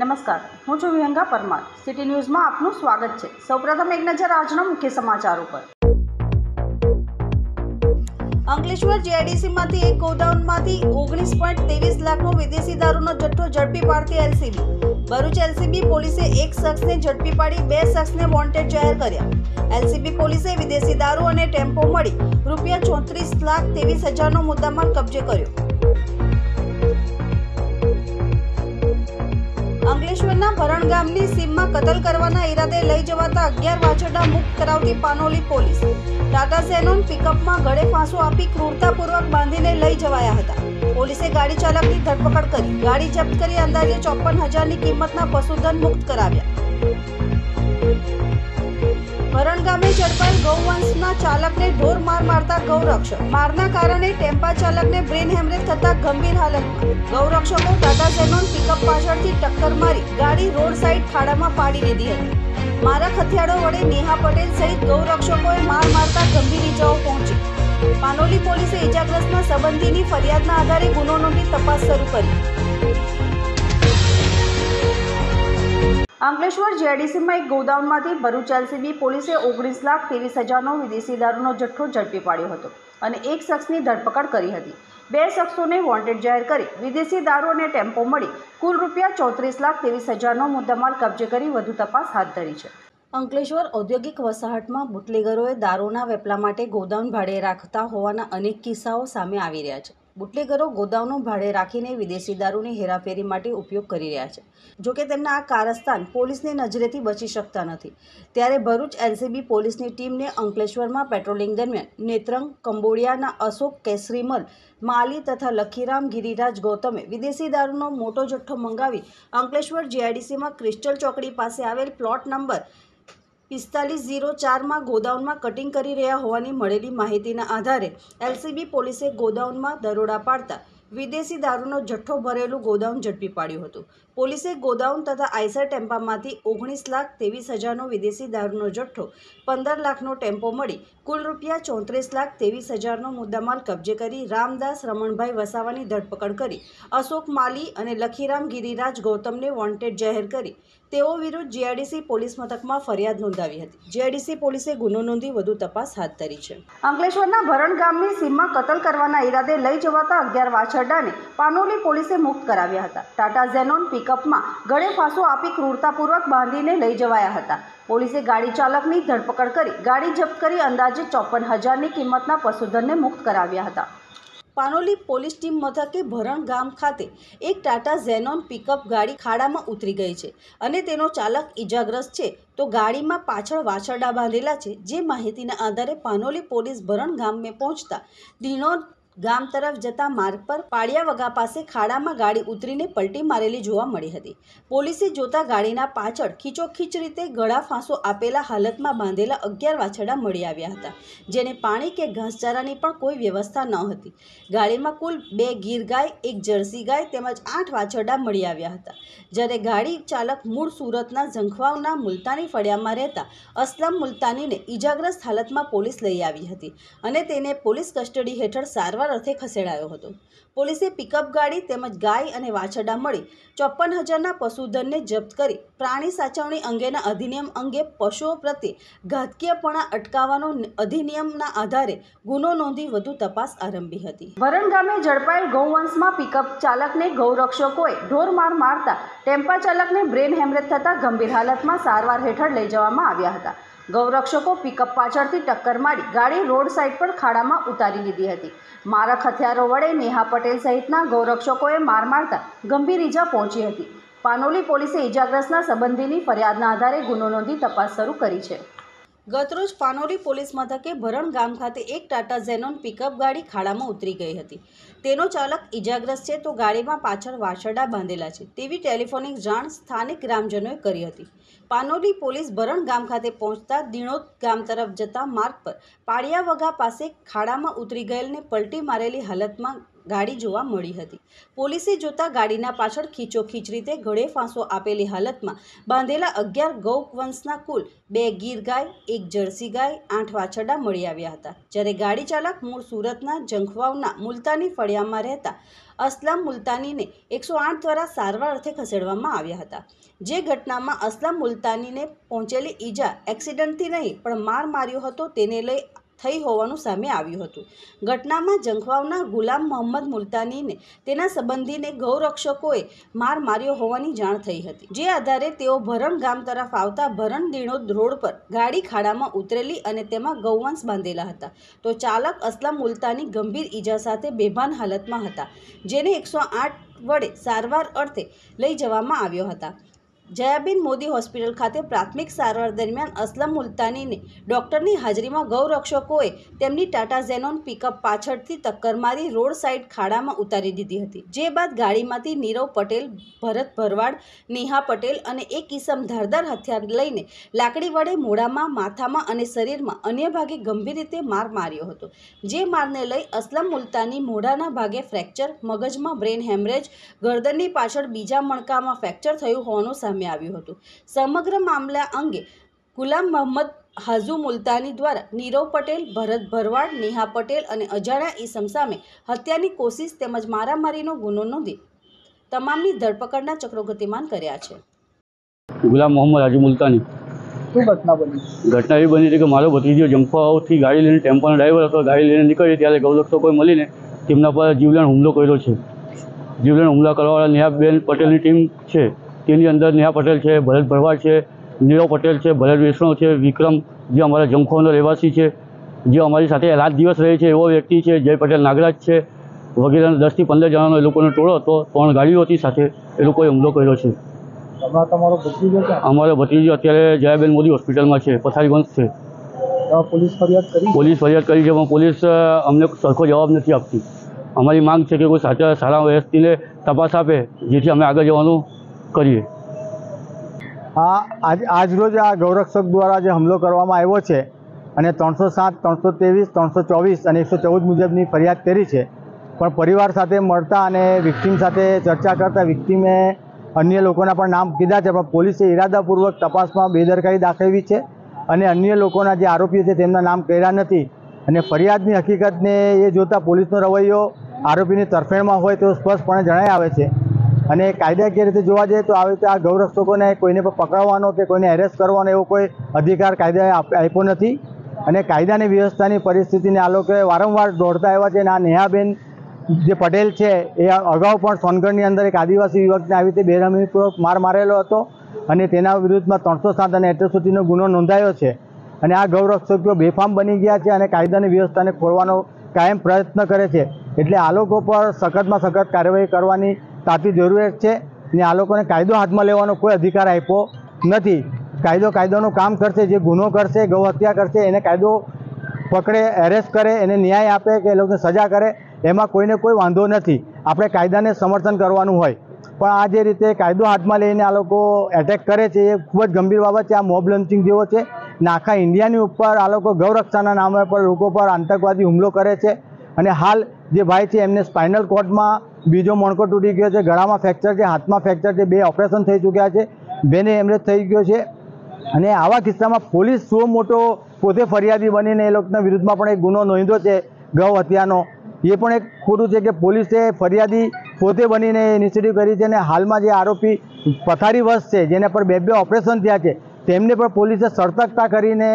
નમસ્કાર હું છું વિહંગા પરમાર સિટી ન્યૂઝમાં આપનું સ્વાગત છે સૌપ્રથમ એક નજર આજના મુખ્ય સમાચારો પર અંકલેશ્વર જીઆઈડીસીમાંથી એક ગોડાઉનમાંથી ઓગણીસ પોઈન્ટ ત્રેવીસ લાખનો વિદેશી દારૂનો જથ્થો ઝડપી પાડતી એલસીબી ભરૂચ એલસીબી પોલીસે એક શખ્સને ઝડપી પાડી બે શખ્સને વોન્ટેડ જાહેર કર્યા એલસીબી પોલીસે વિદેશી દારૂ અને ટેમ્પો મળી રૂપિયા ચોત્રીસ લાખ ત્રેવીસ હજારનો મુદ્દામાલ કબજે કર્યો અંકલેશ્વરના ભરણ ગામની સીમમાં કતલ કરવાના ઈરાદે લઈ જવાતા અગિયાર વાછરડા મુક્ત કરાવતી પાનોલી પોલીસ ટાટા સેનોન પિકઅપમાં ગળે ફાંસો આપી ક્રૂરતાપૂર્વક બાંધીને લઈ જવાયા હતા પોલીસે ગાડી ચાલકની ધરપકડ કરી ગાડી જપ્ત કરી અંદાજે ચોપન હજારની કિંમતના પશુધન મુક્ત કરાવ્યા ભરણ ગામે ઝડપાયેલ ગૌવંશના ચાલકને ઢોર માર મારતા ગૌરક્ષક મારના કારણે ટેમ્પા ચાલકને બ્રેન હેમરેજ થતા ગંભીર હાલત ગૌરક્ષકો ટાટા સેનોન પિકઅપ પાછળથી ટક્કર મારી ગાડી રોડ સાઈડ ખાડામાં પાડી દીધી હતી મારા હથિયારો વડે નેહા પટેલ સહિત ગૌરક્ષકોએ માર મારતા ગંભીર ઈજાઓ પહોંચી પાનોલી પોલીસે ઈજાગ્રસ્તના સંબંધીની ફરિયાદના આધારે ગુનો નોંધી તપાસ શરૂ કરી અંકલેશ્વર જેડીસીમાં એક ગોદાઉનમાંથી ભરૂચ એલસીબી પોલીસે ઓગણીસ લાખ ત્રેવીસ હજારનો વિદેશી દારૂનો જથ્થો ઝડપી પાડ્યો હતો અને એક શખ્સની ધરપકડ કરી હતી બે શખ્સોને વોન્ટેડ જાહેર કરી વિદેશી દારૂ અને ટેમ્પો મળી કુલ રૂપિયા ચોત્રીસ લાખ ત્રેવીસ હજારનો મુદ્દામાલ કબજે કરી વધુ તપાસ હાથ ધરી છે અંકલેશ્વર ઔદ્યોગિક વસાહતમાં બુટલેગરોએ દારૂના વેપલા માટે ગોદામ ભાડે રાખતા હોવાના અનેક કિસ્સાઓ સામે આવી રહ્યા છે બુટલેગરો ગોદાવનો ભાડે રાખીને વિદેશી દારૂની હેરાફેરી માટે ઉપયોગ કરી રહ્યા છે જોકે તેમના આ કારસ્થાન પોલીસની નજરેથી બચી શકતા નથી ત્યારે ભરૂચ એનસીબી પોલીસની ટીમને અંકલેશ્વરમાં પેટ્રોલિંગ દરમિયાન નેત્રંગ કંબોડિયાના અશોક કેસરીમલ માલી તથા લખીરામ ગિરિરાજ ગૌતમે વિદેશી દારૂનો મોટો જથ્થો મંગાવી અંકલેશ્વર જીઆઈડીસીમાં ક્રિસ્ટલ ચોકડી પાસે આવેલ પ્લોટ નંબર પિસ્તાલીસ ઝીરો ચારમાં ગોડાઉનમાં કટિંગ કરી રહ્યા હોવાની મળેલી માહિતીના આધારે એલસીબી પોલીસે ગોડાઉનમાં દરોડા પાડતા વિદેશી દારૂનો જથ્થો ભરેલું ગોડાઉન ઝડપી પાડ્યું હતું પોલીસે ગોદાઉન તથા આઈસર ટેમ્પામાંથી ઓગણીસ લાખ ત્રેવીસ હજારનો વિદેશી દારૂનો જથ્થો પંદર લાખનો ટેમ્પો મળી કુલ રૂપિયા ચોત્રીસ લાખ ત્રેવીસ હજારનો મુદ્દામાલ કબજે કરી રામદાસ રમણભાઈ વસાવાની ધરપકડ કરી અશોક માલી અને લખીરામ ગિરિરાજ ગૌતમને વોન્ટેડ જાહેર કરી તેઓ વિરુદ્ધ જીઆઈડીસી પોલીસ મથકમાં ફરિયાદ નોંધાવી હતી જીઆઈડીસી પોલીસે ગુનો નોંધી વધુ તપાસ હાથ ધરી છે અંકલેશ્વરના ભરણ ગામની સીમમાં કતલ કરવાના ઈરાદે લઈ જવાતા અગિયાર વાછરડાને પાનોલી પોલીસે મુક્ત કરાવ્યા હતા ટાટા ઝેનોન પી પિકઅપમાં ગળે ફાંસો આપી ક્રૂરતાપૂર્વક બાંધીને લઈ જવાયા હતા પોલીસે ગાડી ચાલકની ધરપકડ કરી ગાડી જપ્ત કરી અંદાજે ચોપન હજારની કિંમતના પશુધનને મુક્ત કરાવ્યા હતા પાનોલી પોલીસ ટીમ મથકે ભરણ ગામ ખાતે એક ટાટા ઝેનોન પિકઅપ ગાડી ખાડામાં ઉતરી ગઈ છે અને તેનો ચાલક ઇજાગ્રસ્ત છે તો ગાડીમાં પાછળ વાછરડા બાંધેલા છે જે માહિતીના આધારે પાનોલી પોલીસ ભરણ ગામે પહોંચતા ધીણોદ ગામ તરફ જતા માર્ગ પર પાળિયા વગા પાસે ખાડામાં ગાડી ઉતરીને પલટી મારેલી જોવા મળી હતી પોલીસે જોતા ગાડીના પાછળ ખીચોખીચ રીતે ગળા ફાંસો આપેલા હાલતમાં બાંધેલા અગિયાર વાછરડા મળી આવ્યા હતા જેને પાણી કે ઘાસચારાની પણ કોઈ વ્યવસ્થા ન હતી ગાડીમાં કુલ બે ગીર ગાય એક જર્સી ગાય તેમજ આઠ વાછરડા મળી આવ્યા હતા જ્યારે ગાડી ચાલક મૂળ સુરતના ઝંખવાવના મુલતાની ફળિયામાં રહેતા અસલમ મુલતાનીને ઈજાગ્રસ્ત હાલતમાં પોલીસ લઈ આવી હતી અને તેને પોલીસ કસ્ટડી હેઠળ સારવાર સારવાર અર્થે ખસેડાયો હતો પોલીસે પિકઅપ ગાડી તેમજ ગાય અને વાછરડા મળી ચોપ્પન હજારના પશુધનને જપ્ત કરી પ્રાણી સાચવણી અંગેના અધિનિયમ અંગે પશુઓ પ્રત્યે ઘાતકીયપણા અટકાવવાનો અધિનિયમના આધારે ગુનો નોંધી વધુ તપાસ આરંભી હતી વરણ ગામે ઝડપાયેલ ગૌવંશમાં પિકઅપ ચાલકને ગૌરક્ષકોએ ઢોરમાર મારતા ટેમ્પા ચાલકને બ્રેન હેમરેજ થતાં ગંભીર હાલતમાં સારવાર હેઠળ લઈ જવામાં આવ્યા હતા ગૌરક્ષકો પિકઅપ પાછળથી ટક્કર મારી ગાડી રોડ સાઇડ પર ખાડામાં ઉતારી લીધી હતી મારક હથિયારો વડે નેહા પટેલ સહિતના ગૌરક્ષકોએ માર મારતા ગંભીર ઈજા પહોંચી હતી પાનોલી પોલીસે ઈજાગ્રસ્તના સંબંધીની ફરિયાદના આધારે ગુનો નોંધી તપાસ શરૂ કરી છે ગતરોજ પાનોલી પોલીસ મથકે ભરણ ગામ ખાતે એક ટાટા ઝેનોન પિકઅપ ગાડી ખાડામાં ઉતરી ગઈ હતી તેનો ચાલક ઇજાગ્રસ્ત છે તો ગાડીમાં પાછળ વાછરડા બાંધેલા છે તેવી ટેલિફોનિક જાણ સ્થાનિક ગ્રામજનોએ કરી હતી પાનોલી પોલીસ ભરણ ગામ ખાતે પહોંચતા દિણોદ ગામ તરફ જતા માર્ગ પર પાળિયાવગા પાસે ખાડામાં ઉતરી ગયેલને પલટી મારેલી હાલતમાં ગાડી જોવા મળી હતી પોલીસે જોતા ગાડીના પાછળ ખીચોખીચ રીતે ગળે ફાંસો આપેલી હાલતમાં બાંધેલા અગિયાર વંશના કુલ બે ગીર ગાય એક જર્સી ગાય આઠ વાછરડા મળી આવ્યા હતા જ્યારે ગાડી ચાલક મૂળ સુરતના જંખવાવના મુલતાની ફળિયામાં રહેતા અસલામ મુલતાનીને એકસો આઠ દ્વારા સારવાર અર્થે ખસેડવામાં આવ્યા હતા જે ઘટનામાં અસલામ મુલતાનીને પહોંચેલી ઈજા એક્સિડન્ટથી નહીં પણ માર માર્યો હતો તેને લઈ થઈ હોવાનું સામે આવ્યું હતું ઘટનામાં જંખવાવના ગુલામ મોહમ્મદ મુલતાનીને તેના સંબંધીને ગૌરક્ષકોએ માર માર્યો હોવાની જાણ થઈ હતી જે આધારે તેઓ ભરણ ગામ તરફ આવતા ભરણ દીણો રોડ પર ગાડી ખાડામાં ઉતરેલી અને તેમાં ગૌવંશ બાંધેલા હતા તો ચાલક અસલમ મુલતાની ગંભીર ઈજા સાથે બેભાન હાલતમાં હતા જેને એકસો આઠ વડે સારવાર અર્થે લઈ જવામાં આવ્યો હતા જયાબેન મોદી હોસ્પિટલ ખાતે પ્રાથમિક સારવાર દરમિયાન અસલમ મુલતાનીને ડોક્ટરની હાજરીમાં ગૌરક્ષકોએ તેમની ટાટા ઝેનોન પિકઅપ પાછળથી ટક્કર મારી રોડ સાઇડ ખાડામાં ઉતારી દીધી હતી જે બાદ ગાડીમાંથી નીરવ પટેલ ભરત ભરવાડ નેહા પટેલ અને એક કિસમ ધારદાર હથિયાર લઈને લાકડી વડે મોઢામાં માથામાં અને શરીરમાં અન્ય ભાગે ગંભીર રીતે માર માર્યો હતો જે મારને લઈ અસલમ મુલતાની મોઢાના ભાગે ફ્રેક્ચર મગજમાં બ્રેન હેમરેજ ગરદનની પાછળ બીજા મણકામાં ફ્રેક્ચર થયું હોવાનું સામે સામે આવ્યું હતું સમગ્ર મામલા અંગે ગુલામ મોહમ્મદ હાજુ મુલતાની દ્વારા નીરવ પટેલ ભરત ભરવાડ નેહા પટેલ અને અજાણ્યા ઈસમ સામે હત્યાની કોશિશ તેમજ મારામારીનો ગુનો નોંધી તમામની ધરપકડના ચક્રો ગતિમાન કર્યા છે ગુલામ મોહમ્મદ હાજી મુલતાની શું ઘટના બની ઘટના એવી બની હતી કે મારો ભત્રીજો જંફાઓથી ગાડી લઈને ટેમ્પોનો ડ્રાઈવર હતો ગાડી લઈને નીકળી ત્યારે કોઈ મળીને તેમના પર જીવલેણ હુમલો કર્યો છે જીવલેણ હુમલા કરવાવાળા નેહાબેન પટેલની ટીમ છે તેની અંદર નેહા પટેલ છે ભરત ભરવાડ છે નીરવ પટેલ છે ભરત વૈષ્ણવ છે વિક્રમ જે અમારા જમખોનો રહેવાસી છે જે અમારી સાથે રાત દિવસ રહે છે એવો વ્યક્તિ છે જય પટેલ નાગરાજ છે વગેરેના દસથી પંદર જણાનો એ લોકોનો ટોળો હતો ત્રણ ગાડીઓ હતી સાથે એ લોકોએ હુમલો કર્યો છે અમારો ભત્રીજો અત્યારે જયાબેન મોદી હોસ્પિટલમાં છે પથારીગંજ છે પોલીસ ફરિયાદ કરી છે પણ પોલીસ અમને સરખો જવાબ નથી આપતી અમારી માંગ છે કે કોઈ સાચા સારા વ્યક્તિને તપાસ આપે જેથી અમે આગળ જવાનું કરીએ આ આજ રોજ આ ગૌરક્ષક દ્વારા જે હુમલો કરવામાં આવ્યો છે અને ત્રણસો સાત ત્રણસો ત્રેવીસ ત્રણસો ચોવીસ અને એકસો ચૌદ મુજબની ફરિયાદ કરી છે પણ પરિવાર સાથે મળતા અને વિક્ટીમ સાથે ચર્ચા કરતા વિક્ટીમે અન્ય લોકોના પણ નામ કીધા છે પણ પોલીસે ઇરાદાપૂર્વક તપાસમાં બેદરકારી દાખવી છે અને અન્ય લોકોના જે આરોપીઓ છે તેમના નામ કર્યા નથી અને ફરિયાદની હકીકતને એ જોતાં પોલીસનો રવૈયો આરોપીની તરફેણમાં હોય તો સ્પષ્ટપણે જણાઈ આવે છે અને કાયદાકીય રીતે જોવા જઈએ તો આવી રીતે આ ગૌરક્ષકોને કોઈને પણ પકડવાનો કે કોઈને એરેસ્ટ કરવાનો એવો કોઈ અધિકાર કાયદાએ આપ્યો નથી અને કાયદાની વ્યવસ્થાની પરિસ્થિતિને આ લોકોએ વારંવાર દોડતા આવ્યા છે અને આ નેહાબેન જે પટેલ છે એ અગાઉ પણ સોનગઢની અંદર એક આદિવાસી યુવકને આવી રીતે બેરહમીપૂર્વક માર મારેલો હતો અને તેના વિરુદ્ધમાં ત્રણસો સાત અને સુધીનો ગુનો નોંધાયો છે અને આ ગૌરક્ષકો બેફામ બની ગયા છે અને કાયદાની વ્યવસ્થાને ખોલવાનો કાયમ પ્રયત્ન કરે છે એટલે આ લોકો પર સખતમાં સખત કાર્યવાહી કરવાની તાતી જરૂરિયાત છે ને આ લોકોને કાયદો હાથમાં લેવાનો કોઈ અધિકાર આપ્યો નથી કાયદો કાયદોનું કામ કરશે જે ગુનો કરશે ગૌહત્યા કરશે એને કાયદો પકડે એરેસ્ટ કરે એને ન્યાય આપે કે એ લોકોને સજા કરે એમાં કોઈને કોઈ વાંધો નથી આપણે કાયદાને સમર્થન કરવાનું હોય પણ આ જે રીતે કાયદો હાથમાં લઈને આ લોકો એટેક કરે છે એ ખૂબ જ ગંભીર બાબત છે આ મોબ લંચિંગ જેવો છે ને આખા ઇન્ડિયાની ઉપર આ લોકો ગૌરક્ષાના નામે પર લોકો પર આતંકવાદી હુમલો કરે છે અને હાલ જે ભાઈ છે એમને સ્પાઇનલ કોર્ટમાં બીજો મણકો તૂટી ગયો છે ગળામાં ફ્રેક્ચર છે હાથમાં ફ્રેક્ચર છે બે ઓપરેશન થઈ ચૂક્યા છે બેને એમરેજ થઈ ગયો છે અને આવા કિસ્સામાં પોલીસ શું મોટો પોતે ફરિયાદી બનીને એ લોકોના વિરુદ્ધમાં પણ એક ગુનો નોંધ્યો છે ગૌ હત્યાનો એ પણ એક ખોટું છે કે પોલીસે ફરિયાદી પોતે બનીને ઇનિશિયેટિવ કરી છે અને હાલમાં જે આરોપી પથારીવશ છે જેના પર બે બે ઓપરેશન થયા છે તેમને પણ પોલીસે સર્તકતા કરીને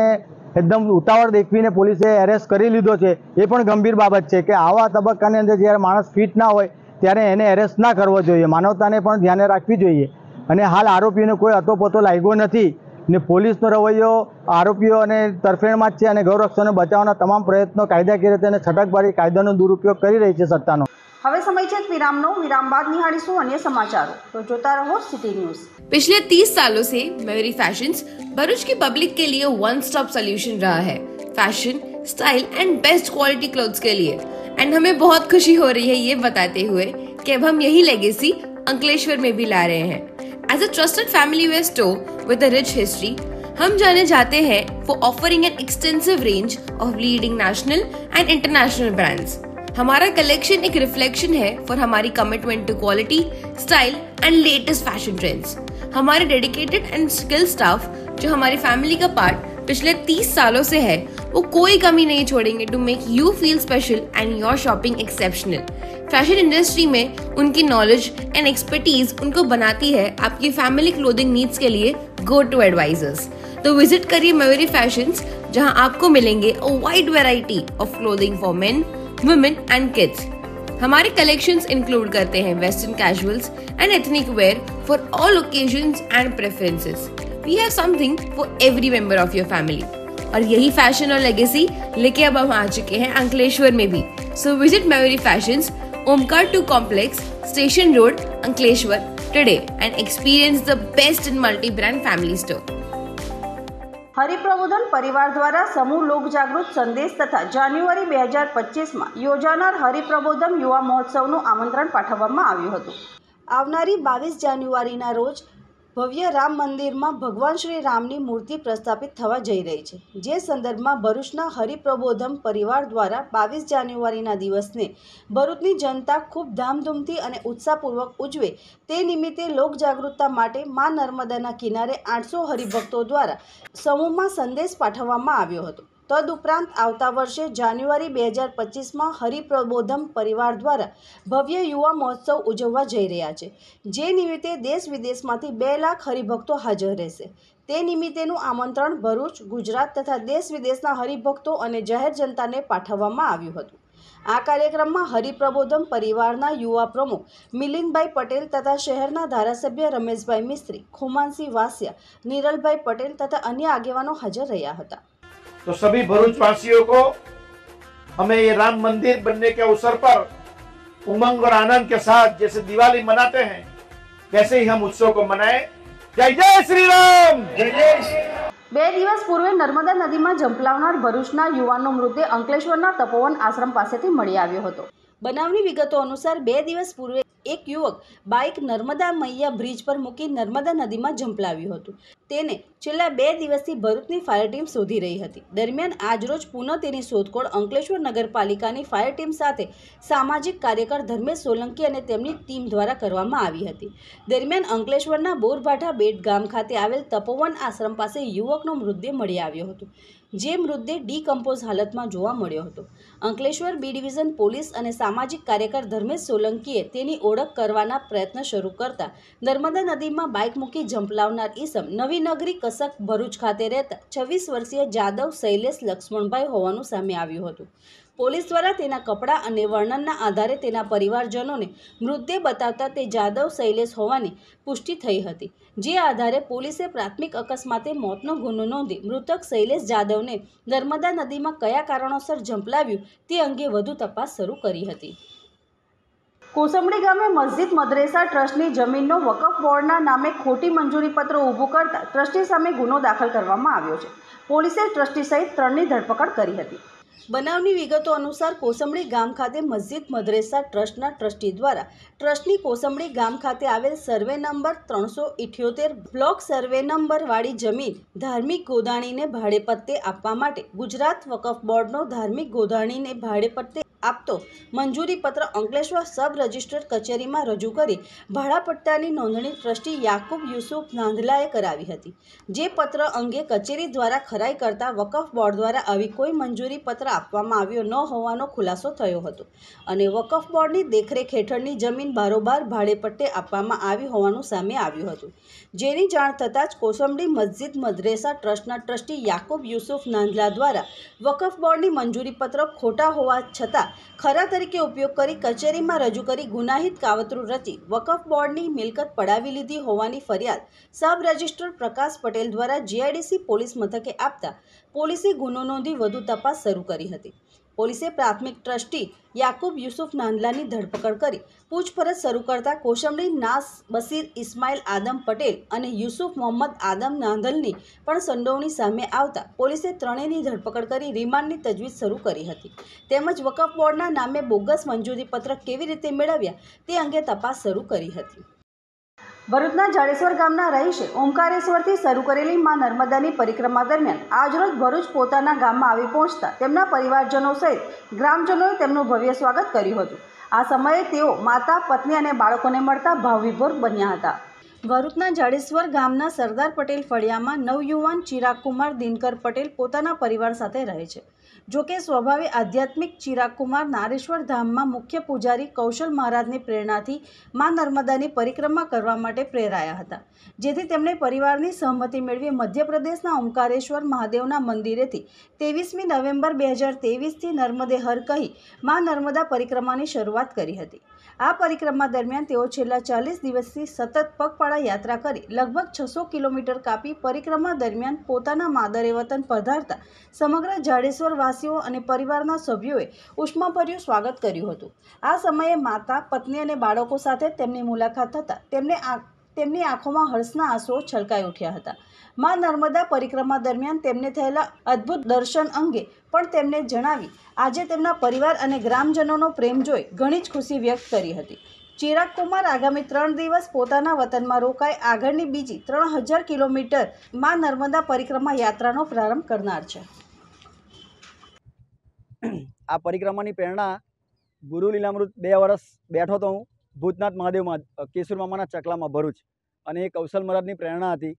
એકદમ ઉતાવળ દેખવીને પોલીસે એરેસ્ટ કરી લીધો છે એ પણ ગંભીર બાબત છે કે આવા તબક્કાની અંદર જ્યારે માણસ ફિટ ના હોય ત્યારે એને એરેસ્ટ ના કરવો જોઈએ માનવતાને પણ ધ્યાને રાખવી જોઈએ અને હાલ આરોપીને કોઈ અતોપતો લાગ્યો નથી ને પોલીસનો રવૈયો આરોપીઓ અને તરફેણમાં જ છે અને ગૌરક્ષણને બચાવવાના તમામ પ્રયત્નો કાયદાકીય રીતે અને છટકબારી કાયદાનો દુરુપયોગ કરી રહી છે સત્તાનો હવે સમય છે વિરામનો વિરામ બાદ નિહાળીશું અન્ય સમાચારો તો જોતા રહો સિટી ન્યૂઝ પિછલે 30 સાલો से मयूरी ફેશન્સ ભરૂચ કી પબ્લિક કે लिए વન स्टॉप સોલ્યુશન रहा है fashion style and best quality clothes के लिए एंड हमें बहुत खुशी हो रही है ये बताते हुए कि अब हम यही लेगेसी अंकलेश्वर में भी ला रहे हैं as a trusted family way store with a rich history हम जाने जाते हैं for offering an extensive range of leading national and international brands हमारा कलेक्शन एक रिफ्लेक्शन है फॉर हमारी commitment to quality style and latest fashion trends हमारे dedicated and skill staff जो हमारी फैमिली का पार्ट पिछले 30 सालों से है वो कोई कमी नहीं छोड़ेंगे to make you feel special and your shopping exceptional fashion industry में उनकी नॉलेज एंड एक्सपर्टीज उनको बनाती है आपकी फैमिली क्लोथिंग नीड्स के लिए गो टू एडवाइजर्स तो विजिट करिए मेवरी फैशन जहां आपको मिलेंगे a wide variety of clothing for men women and kids हमारे कलेक्शंस इंक्लूड करते हैं western casuals and ethnic wear for all occasion and preferences we have something for every member of your family और यही fashion और legacy लेके अब हम आ चुके हैं अंकलेश्वर में भी so visit Mayuri fashion Omkar two complex station road Ankleshwar today and experience the best in multi brand family store Hariprabodhan પરિવાર દ્વારા સમૂહ લોક જાગૃત સંદેશ તથા જાન્યુઆરી બે હજાર પચીસમાં યોજાનાર હરિપ્રબોધન યુવા મહોત્સવનું આમંત્રણ પાઠવવામાં આવ્યું હતું આવનારી ભવ્ય રામ મંદિરમાં ભગવાન શ્રી રામની મૂર્તિ પ્રસ્થાપિત થવા જઈ રહી છે જે સંદર્ભમાં ભરૂચના હરિપ્રબોધમ પરિવાર દ્વારા બાવીસ જાન્યુઆરીના દિવસને ભરૂચની જનતા ખૂબ ધામધૂમથી અને ઉત્સાહપૂર્વક ઉજવે તે નિમિત્તે લોકજાગૃતતા માટે મા નર્મદાના કિનારે આઠસો હરિભક્તો દ્વારા સમૂહમાં સંદેશ પાઠવવામાં આવ્યો હતો તદુપરાંત આવતા વર્ષે જાન્યુઆરી બે હજાર પચીસમાં હરિપ્રબોધમ પરિવાર દ્વારા ભવ્ય યુવા મહોત્સવ ઉજવવા જઈ રહ્યા છે જે નિમિત્તે દેશ વિદેશમાંથી બે લાખ હરિભક્તો હાજર રહેશે તે નિમિત્તેનું આમંત્રણ ભરૂચ ગુજરાત તથા દેશ વિદેશના હરિભક્તો અને જાહેર જનતાને પાઠવવામાં આવ્યું હતું આ કાર્યક્રમમાં હરિપ્રબોધમ પરિવારના યુવા પ્રમુખ મિલિંદભાઈ પટેલ તથા શહેરના ધારાસભ્ય રમેશભાઈ મિસ્ત્રી ખુમાનસિંહ વાસિયા નિરલભાઈ પટેલ તથા અન્ય આગેવાનો હાજર રહ્યા હતા तो सभी भरूच को हमें ये राम मंदिर बनने के अवसर पर उमंग और आनंद के साथ जैसे दिवाली मनाते हैं वैसे ही हम उत्सव को मनाए જય જય શ્રી રામ જય જય બે દિવસ પૂર્વે નર્મદા નદીમાં ઝંપલાવનાર ભરૂચના યુવાનનો મૃતદેહ અંકલેશ્વરના તપોવન આશ્રમ પાસેથી મળી આવ્યો હતો બનાવની વિગતો અનુસાર બે દિવસ પૂર્વે એક યુવક બાઇક નર્મદા મૈયા બ્રિજ પર મૂકી નર્મદા નદીમાં ઝંપલાવ્યું હતું તેને છેલ્લા બે દિવસથી ભરૂચની ફાયર ટીમ શોધી રહી હતી દરમિયાન આજરોજ પુનઃ તેની શોધખોળ અંકલેશ્વર નગરપાલિકાની ફાયર ટીમ સાથે સામાજિક કાર્યકર ધર્મેશ સોલંકી અને તેમની ટીમ દ્વારા કરવામાં આવી હતી દરમિયાન અંકલેશ્વરના બોરભાઠા બેટ ગામ ખાતે આવેલ તપોવન આશ્રમ પાસે યુવકનો મૃતદેહ મળી આવ્યો હતો જે મૃતદેહ ડીકમ્પોઝ હાલતમાં જોવા મળ્યો હતો અંકલેશ્વર બી ડિવિઝન પોલીસ અને સામાજિક કાર્યકર ધર્મેશ સોલંકીએ તેની ઓળખ કરવાના પ્રયત્ન શરૂ કરતા નર્મદા નદીમાં બાઇક મૂકી ઝંપલાવનાર ઈસમ નવી નગરી કસક ભરૂચ ખાતે રહેતા છવ્વીસ વર્ષીય જાદવ શૈલેષ લક્ષ્મણભાઈ હોવાનું સામે આવ્યું હતું પોલીસ દ્વારા તેના કપડાં અને વર્ણનના આધારે તેના પરિવારજનોને મૃતદેહ બતાવતા તે જાદવ શૈલેષ હોવાની પુષ્ટિ થઈ હતી જે આધારે પોલીસે પ્રાથમિક અકસ્માતે મોતનો ગુનો નોંધી મૃતક શૈલેષ જાદવને નર્મદા નદીમાં કયા કારણોસર ઝંપલાવ્યું તે અંગે વધુ તપાસ શરૂ કરી હતી કોસંબડી ગામે મસ્જિદ મદ્રેસા ટ્રસ્ટની જમીનનો વકફ બોર્ડના નામે ખોટી મંજૂરી મંજૂરીપત્ર ઊભું કરતા ટ્રસ્ટી સામે ગુનો દાખલ કરવામાં આવ્યો છે પોલીસે ટ્રસ્ટી સહિત ત્રણની ધરપકડ કરી હતી બનાવની વિગતો અનુસાર કોસંબડી ગામ ખાતે મસ્જિદ મદરેસા ટ્રસ્ટના ટ્રસ્ટી દ્વારા ટ્રસ્ટની કોસંબડી ગામ ખાતે આવેલ સર્વે નંબર ત્રણસો ઇઠ્યોતેર બ્લોક સર્વે નંબરવાળી જમીન ધાર્મિક ગોદાણીને ભાડે પત્તે આપવા માટે ગુજરાત વકફ બોર્ડનો ધાર્મિક ગોદાણીને ભાડે પત્તે આપતો મંજૂરી પત્ર અંકલેશ્વર સબ રજિસ્ટર કચેરીમાં રજૂ કરી ભાડા નોંધણી ટ્રસ્ટી યાકુબ યુસુફ નાંધલાએ કરાવી હતી જે પત્ર અંગે કચેરી દ્વારા ખરાઈ કરતા વકફ બોર્ડ દ્વારા આવી કોઈ મંજૂરી પત્ર પત્ર આપવામાં આવ્યો ન હોવાનો ખુલાસો થયો હતો અને વકફ બોર્ડની દેખરેખ હેઠળની જમીન બારોબાર ભાડેપટ્ટે આપવામાં આવી હોવાનું સામે આવ્યું હતું જેની જાણ થતાં જ કોસંબડી મસ્જિદ મદ્રેસા ટ્રસ્ટના ટ્રસ્ટી યાકુબ યુસુફ નાંદલા દ્વારા વકફ બોર્ડની મંજૂરીપત્ર ખોટા હોવા છતાં ખરા તરીકે ઉપયોગ કરી કચેરીમાં રજૂ કરી ગુનાહિત કાવતરું રચી વકફ બોર્ડની મિલકત પડાવી લીધી હોવાની ફરિયાદ સબ રજિસ્ટ્રર પ્રકાશ પટેલ દ્વારા જીઆઈડીસી પોલીસ મથકે આપતા પોલીસે ગુનો નોંધી વધુ તપાસ શરૂ કરી હતી પોલીસે પ્રાથમિક ટ્રસ્ટી યાકુબ યુસુફ નાંદલાની ધરપકડ કરી પૂછપરછ શરૂ કરતા કોશંબલી નાસ બસીર ઇસ્માઇલ આદમ પટેલ અને યુસુફ મોહમ્મદ આદમ નાંદલની પણ સંડોવણી સામે આવતા પોલીસે ત્રણેયની ધરપકડ કરી રિમાન્ડની તજવીજ શરૂ કરી હતી તેમજ વકફ બોર્ડના નામે બોગસ મંજૂરીપત્ર કેવી રીતે મેળવ્યા તે અંગે તપાસ શરૂ કરી હતી ભરૂચના જાડેશ્વર ગામના રહીશે ઓમકારેશ્વરથી શરૂ કરેલી માં નર્મદાની પરિક્રમા દરમિયાન આજરોજ ભરૂચ પોતાના ગામમાં આવી પહોંચતા તેમના પરિવારજનો સહિત ગ્રામજનોએ તેમનું ભવ્ય સ્વાગત કર્યું હતું આ સમયે તેઓ માતા પત્ની અને બાળકોને મળતા ભાવવિભોર બન્યા હતા ભરૂચના જાડેશ્વર ગામના સરદાર પટેલ ફળિયામાં નવયુવાન ચિરાગકુમાર દિનકર પટેલ પોતાના પરિવાર સાથે રહે છે જોકે સ્વભાવે આધ્યાત્મિક ચિરાગકુમાર નારેશ્વર ધામમાં મુખ્ય પૂજારી કૌશલ મહારાજની પ્રેરણાથી મા નર્મદાની પરિક્રમા કરવા માટે પ્રેરાયા હતા જેથી તેમણે પરિવારની સહમતિ મેળવી મધ્યપ્રદેશના ઓમકારેશ્વર મહાદેવના મંદિરેથી ત્રેવીસમી નવેમ્બર બે હજાર તેવીસથી નર્મદે હર કહી મા નર્મદા પરિક્રમાની શરૂઆત કરી હતી આ પરિક્રમા દરમિયાન તેઓ છેલ્લા ચાલીસ દિવસથી સતત પગપાળા યાત્રા કરી લગભગ છસો કિલોમીટર કાપી પરિક્રમા દરમિયાન પોતાના માદરે વતન પધારતા સમગ્ર જાડેશ્વર વાસીઓ અને પરિવારના સભ્યોએ ઉષ્માભર્યું સ્વાગત કર્યું હતું આ સમયે માતા પત્ની અને બાળકો સાથે તેમની મુલાકાત થતાં તેમને તેમની આંખોમાં હર્ષના આંસુઓ છલકાઈ ઉઠ્યા હતા મા નર્મદા પરિક્રમા દરમિયાન તેમને થયેલા અદ્ભુત દર્શન અંગે પણ તેમને જણાવી આજે તેમના પરિવાર અને ગ્રામજનોનો પ્રેમ જોઈ ઘણી જ ખુશી વ્યક્ત કરી હતી ચિરાગ કુમાર આગામી ત્રણ દિવસ પોતાના વતનમાં રોકાય આગળની બીજી ત્રણ હજાર કિલોમીટર માં નર્મદા પરિક્રમા યાત્રાનો પ્રારંભ કરનાર છે આ પરિક્રમાની પ્રેરણા ગુરુ લીલામૃત બે વર્ષ બેઠો તો હું ભૂતનાથ મહાદેવ કેશુર મામાના ચકલામાં ભરૂચ અને એ કૌશલ મહારાજની પ્રેરણા હતી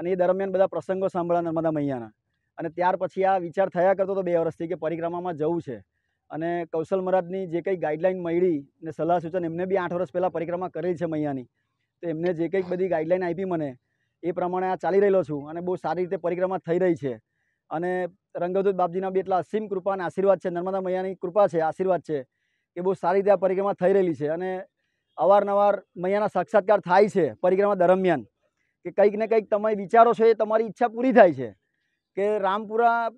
અને એ દરમિયાન બધા પ્રસંગો સાંભળ્યા નર્મદા મૈયાના અને ત્યાર પછી આ વિચાર થયા કરતો હતો બે વર્ષથી કે પરિક્રમામાં જવું છે અને કૌશલ મહારાજની જે કંઈ ગાઈડલાઇન મળી ને સલાહ સૂચન એમને બી આઠ વર્ષ પહેલાં પરિક્રમા કરેલી છે મૈયાની તો એમને જે કંઈક બધી ગાઈડલાઈન આપી મને એ પ્રમાણે આ ચાલી રહેલો છું અને બહુ સારી રીતે પરિક્રમા થઈ રહી છે અને રંગવદૂત બાપજીના બી એટલા અસીમ કૃપા અને આશીર્વાદ છે નર્મદા મૈયાની કૃપા છે આશીર્વાદ છે એ બહુ સારી રીતે આ પરિક્રમા થઈ રહેલી છે અને અવારનવાર મૈયાના સાક્ષાત્કાર થાય છે પરિક્રમા દરમિયાન કે કંઈક ને કંઈક તમે વિચારો છો એ તમારી ઈચ્છા પૂરી થાય છે કે રામપુરા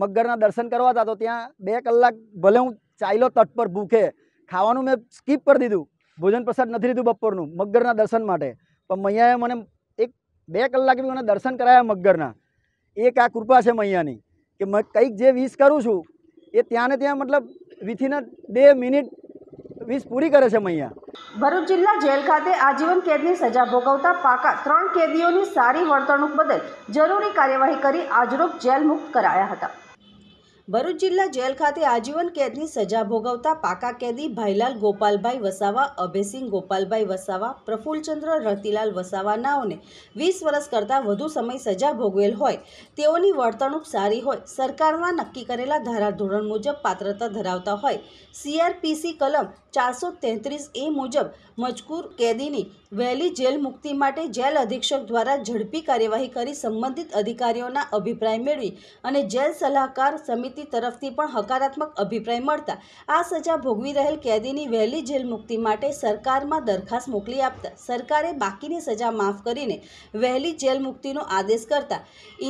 મગરના દર્શન કરવા હતા તો ત્યાં બે કલાક ભલે હું ચાલ્યો તટ પર ભૂખે ખાવાનું મેં સ્કીપ કરી દીધું ભોજન પ્રસાદ નથી લીધું બપોરનું મગરના દર્શન માટે પણ મૈયાએ મને એક બે કલાક બી મને દર્શન કરાયા મગરના એક આ કૃપા છે મૈયાની કે કંઈક જે વિશ કરું છું એ ત્યાં ને ત્યાં મતલબ વિથિન અ બે મિનિટ વીસ પૂરી કરે છે મૈયા ભરૂચ જિલ્લા જેલ ખાતે આજીવન કેદની સજા ભોગવતા પાકા ત્રણ કેદીઓની સારી વર્તણૂક બદલ જરૂરી કાર્યવાહી કરી આજરોજ જેલ મુક્ત કરાયા હતા ભરૂચ જિલ્લા જેલ ખાતે આજીવન કેદની સજા ભોગવતા પાકા કેદી ભાઈલાલ ગોપાલભાઈ વસાવા અભયસિંહ ગોપાલભાઈ વસાવા પ્રફુલચંદ્ર રતિલાલ વસાવા વસાવાનાઓને વીસ વર્ષ કરતાં વધુ સમય સજા ભોગવેલ હોય તેઓની વર્તણૂક સારી હોય સરકારમાં નક્કી કરેલા ધારાધોરણ મુજબ પાત્રતા ધરાવતા હોય સીઆરપીસી કલમ ચારસો તેત્રીસ એ મુજબ મજકૂર કેદીની વહેલી જેલ મુક્તિ માટે જેલ અધિક્ષક દ્વારા ઝડપી કાર્યવાહી કરી સંબંધિત અધિકારીઓના અભિપ્રાય મેળવી અને જેલ સલાહકાર સમિતિ સમિતિ તરફથી પણ હકારાત્મક અભિપ્રાય મળતા આ સજા ભોગવી રહેલ કેદીની વહેલી જેલ મુક્તિ માટે સરકારમાં દરખાસ્ત મોકલી આપતા સરકારે બાકીની સજા માફ કરીને વહેલી જેલ મુક્તિનો આદેશ કરતા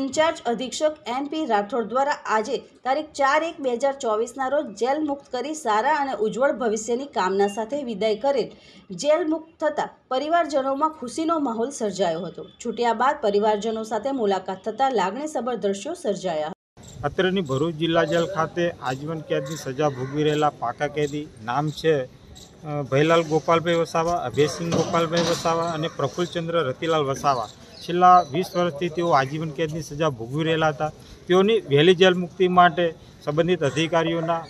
ઇન્ચાર્જ અધિક્ષક એમ પી રાઠોડ દ્વારા આજે તારીખ ચાર એક બે હજાર ચોવીસના રોજ જેલ મુક્ત કરી સારા અને ઉજ્જવળ ભવિષ્યની કામના સાથે વિદાય કરેલ જેલ મુક્ત થતાં પરિવારજનોમાં ખુશીનો માહોલ સર્જાયો હતો છૂટ્યા બાદ પરિવારજનો સાથે મુલાકાત થતાં લાગણીસભર દ્રશ્યો સર્જાયા અત્રેની ભરૂચ જિલ્લા જલ ખાતે આજીવન કેદની સજા ભોગવી રહેલા પાકા કેદી નામ છે ભૈલાલ ગોપાલભાઈ વસાવા અભયસિંહ ગોપાલભાઈ વસાવા અને પ્રખુલચંદ્ર રતિલાલ વસાવા છેલ્લા 20 વર્ષથી તેઓ આજીવન કેદની સજા ભોગવી રહેલા હતા તેઓની વેલી જલ મુક્તિ માટે સંબંધિત અધિકારીઓના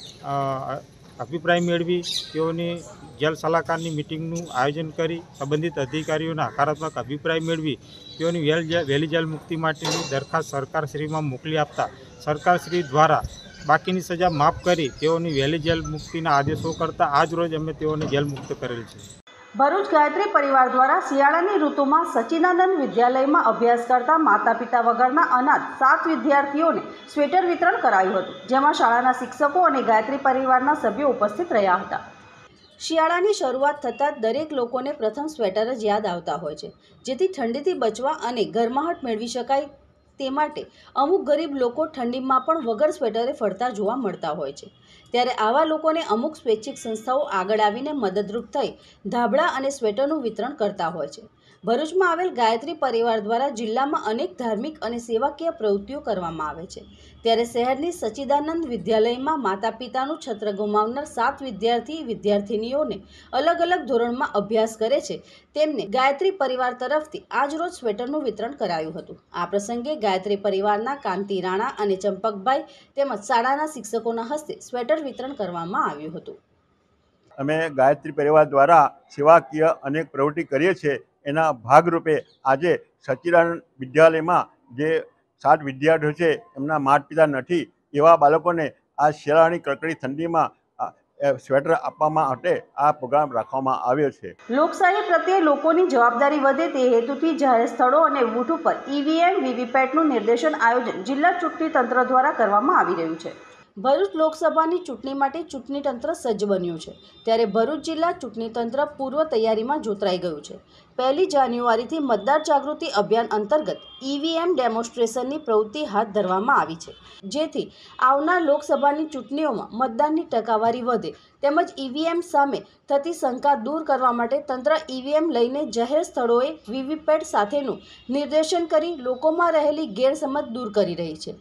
અભિપ્રાય મેળવી તેઓની જેલ સલાહકારની મિટિંગનું આયોજન કરી સંબંધિત અધિકારીઓના હકારાત્મક અભિપ્રાય મેળવી તેઓની વહેલી જેલ મુક્તિ માટેની દરખાસ્ત સરકારશ્રીમાં મોકલી આપતા સરકારશ્રી દ્વારા બાકીની સજા માફ કરી તેઓની વહેલી જેલ મુક્તિના આદેશો કરતા આજ રોજ અમે તેઓને જેલ મુક્ત કરેલ છે ભરૂચ ગાયત્રી પરિવાર દ્વારા શિયાળાની ઋતુમાં સચિનાનંદ વિદ્યાલયમાં અભ્યાસ કરતા માતા પિતા વગરના અનાથ સાત વિદ્યાર્થીઓને સ્વેટર વિતરણ કરાયું હતું જેમાં શાળાના શિક્ષકો અને ગાયત્રી પરિવારના સભ્યો ઉપસ્થિત રહ્યા હતા શિયાળાની શરૂઆત થતાં દરેક લોકોને પ્રથમ સ્વેટર જ યાદ આવતા હોય છે જેથી ઠંડીથી બચવા અને ગરમાહટ મેળવી શકાય તે માટે અમુક ગરીબ લોકો ઠંડીમાં પણ વગર સ્વેટરે ફરતા જોવા મળતા હોય છે ત્યારે આવા લોકોને અમુક સ્વૈચ્છિક સંસ્થાઓ આગળ આવીને મદદરૂપ થઈ ધાબળા અને સ્વેટરનું વિતરણ કરતા હોય છે ભરૂચમાં આવેલ ગાયત્રી પરિવાર દ્વારા જિલ્લામાં અનેક ધાર્મિક અને સેવાકીય પ્રવૃત્તિઓ કરવામાં આવે છે ત્યારે શહેરની સચિદાનંદ વિદ્યાલયમાં માતા પિતાનું છત્ર ગુમાવનાર સાત વિદ્યાર્થી વિદ્યાર્થિનીઓને અલગ અલગ ધોરણમાં અભ્યાસ કરે છે તેમને ગાયત્રી પરિવાર તરફથી આજરોજ સ્વેટરનું વિતરણ કરાયું હતું આ પ્રસંગે ગાયત્રી પરિવારના કાંતિ રાણા અને ચંપકભાઈ તેમજ શાળાના શિક્ષકોના હસ્તે સ્વેટર વિતરણ કરવામાં આવ્યું હતું અમે ગાયત્રી પરિવાર દ્વારા સેવાકીય અનેક પ્રવૃત્તિ કરીએ છીએ એના ભાગરૂપે આજે સચ્ચિદાનંદ વિદ્યાલયમાં જે સાત વિદ્યાર્થીઓ છે એમના માતા પિતા નથી એવા બાળકોને આ શિયાળાની કડકડી ઠંડીમાં સ્વેટર આપવામાં માટે આ પ્રોગ્રામ રાખવામાં આવ્યો છે લોકશાહી પ્રત્યે લોકોની જવાબદારી વધે તે હેતુથી જાહેર સ્થળો અને બૂથ ઉપર ઈવીએમ વીવીપેટનું નિર્દેશન આયોજન જિલ્લા ચૂંટણી તંત્ર દ્વારા કરવામાં આવી રહ્યું છે ભરૂચ લોકસભાની ચૂંટણી માટે ચૂંટણી તંત્ર સજ્જ બન્યું છે ત્યારે ભરૂચ જિલ્લા ચૂંટણી તંત્ર પૂર્વ તૈયારીમાં જોતરાઈ ગયું છે પહેલી જાન્યુઆરીથી મતદાર જાગૃતિ અભિયાન અંતર્ગત ઈવીએમ ડેમોન્સ્ટ્રેશનની પ્રવૃત્તિ હાથ ધરવામાં આવી છે જેથી આવનાર લોકસભાની ચૂંટણીઓમાં મતદાનની ટકાવારી વધે તેમજ ઈવીએમ સામે થતી શંકા દૂર કરવા માટે તંત્ર ઈવીએમ લઈને જાહેર સ્થળોએ વીવીપેટ સાથેનું નિર્દેશન કરી લોકોમાં રહેલી ગેરસમજ દૂર કરી રહી છે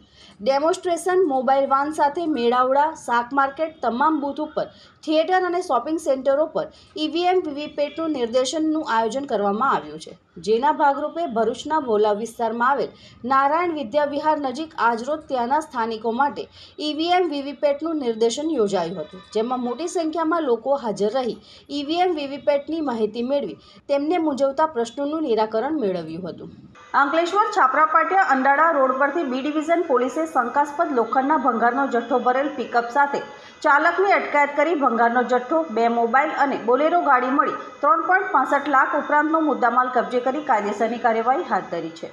ડેમોન્સ્ટ્રેશન મોબાઈલ વાન સાથે મેળાવડા શાક માર્કેટ તમામ બૂથ ઉપર થિયેટર અને શોપિંગ સેન્ટરો પર ઈવીએમ વીવીપેટનું નિર્દેશનનું આયોજન કરવામાં આવ્યું છે જેના ભાગરૂપે ભરૂચના ભોલા વિસ્તારમાં આવેલ નારાયણ વિદ્યાવિહાર નજીક આજરોજ ત્યાંના સ્થાનિકો માટે ઈવીએમ વીવીપેટનું નિર્દેશન યોજાયું હતું જેમાં મોટી સંખ્યામાં લોકો હાજર રહી ઈવીએમ વીવીપેટની માહિતી મેળવી તેમને મૂંઝવતા પ્રશ્નોનું નિરાકરણ મેળવ્યું હતું આંકલેશ્વર છાપરાપાટિયા અંડાળા રોડ પરથી બી ડિવિઝન પોલીસે શંકાસ્પદ લોખંડના ભંગારનો જથ્થો ભરેલ પિકઅપ સાથે ચાલકની અટકાયત કરી ભંગારનો જથ્થો બે મોબાઈલ અને બોલેરો ગાડી મળી ત્રણ લાખ ઉપરાંતનો મુદ્દામાલ કબજે કરી કાયદેસરની કાર્યવાહી હાથ ધરી છે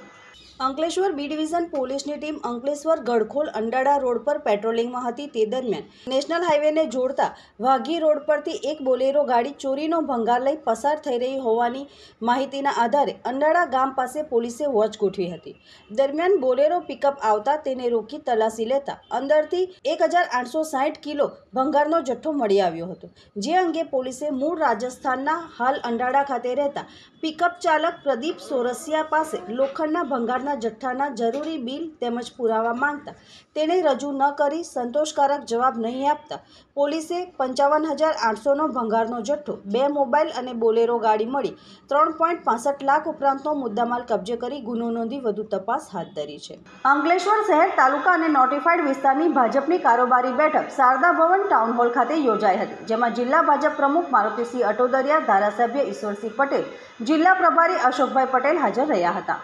અંકલેશ્વર બી ડિવિઝન પોલીસની ટીમ અંકલેશ્વર ગડખોલ અંડાડા રોડ પર પેટ્રોલિંગમાં હતી તે દરમિયાન નેશનલ હાઈવેને જોડતા વાઘી રોડ પરથી એક બોલેરો ગાડી ચોરીનો ભંગાર લઈ પસાર થઈ રહી હોવાની માહિતીના આધારે અંડાડા ગામ પાસે પોલીસે વોચ ગોઠવી હતી દરમિયાન બોલેરો પિકઅપ આવતા તેને રોકી તલાશી લેતા અંદરથી એક કિલો ભંગારનો જથ્થો મળી આવ્યો હતો જે અંગે પોલીસે મૂળ રાજસ્થાનના હાલ અંડાડા ખાતે રહેતા પિકઅપ ચાલક પ્રદીપ સોરસિયા પાસે લોખંડના ભંગારના પૈસાના જથ્થાના જરૂરી બિલ તેમજ પુરાવા માંગતા તેને રજૂ ન કરી સંતોષકારક જવાબ નહીં આપતા પોલીસે પંચાવન હજાર આઠસોનો ભંગારનો જથ્થો બે મોબાઈલ અને બોલેરો ગાડી મળી ત્રણ પોઈન્ટ પાસઠ લાખ ઉપરાંતનો મુદ્દામાલ કબજે કરી ગુનો નોંધી વધુ તપાસ હાથ ધરી છે અંકલેશ્વર શહેર તાલુકા અને નોટિફાઈડ વિસ્તારની ભાજપની કારોબારી બેઠક શારદા ભવન ટાઉન હોલ ખાતે યોજાઈ હતી જેમાં જિલ્લા ભાજપ પ્રમુખ મારુતિસિંહ અટોદરિયા ધારાસભ્ય ઈશ્વરસિંહ પટેલ જિલ્લા પ્રભારી અશોકભાઈ પટેલ હાજર રહ્યા હતા